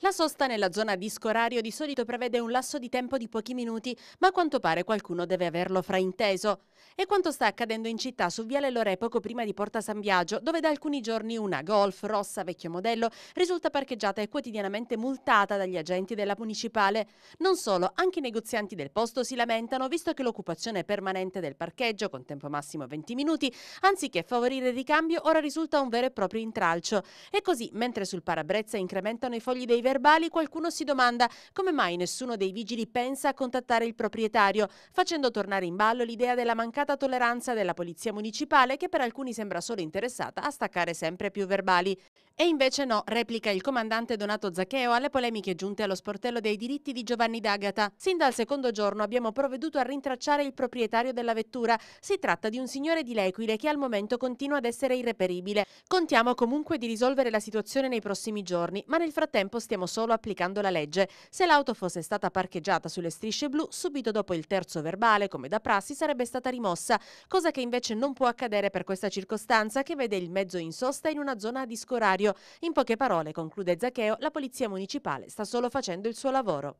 La sosta nella zona disco orario di solito prevede un lasso di tempo di pochi minuti, ma a quanto pare qualcuno deve averlo frainteso. E quanto sta accadendo in città su Viale Lore poco prima di Porta San Biagio, dove da alcuni giorni una Golf rossa vecchio modello risulta parcheggiata e quotidianamente multata dagli agenti della municipale. Non solo, anche i negozianti del posto si lamentano visto che l'occupazione permanente del parcheggio, con tempo massimo 20 minuti, anziché favorire il ricambio, ora risulta un vero e proprio intralcio. E così, mentre sul parabrezza incrementano i fogli dei verbali qualcuno si domanda come mai nessuno dei vigili pensa a contattare il proprietario, facendo tornare in ballo l'idea della mancata tolleranza della polizia municipale che per alcuni sembra solo interessata a staccare sempre più verbali. E invece no, replica il comandante Donato Zaccheo alle polemiche giunte allo sportello dei diritti di Giovanni D'Agata. Sin dal secondo giorno abbiamo provveduto a rintracciare il proprietario della vettura. Si tratta di un signore di Lequile che al momento continua ad essere irreperibile. Contiamo comunque di risolvere la situazione nei prossimi giorni, ma nel frattempo stiamo solo applicando la legge. Se l'auto fosse stata parcheggiata sulle strisce blu, subito dopo il terzo verbale, come da prassi, sarebbe stata rimossa, cosa che invece non può accadere per questa circostanza che vede il mezzo in sosta in una zona a discorario in poche parole, conclude Zaccheo, la polizia municipale sta solo facendo il suo lavoro.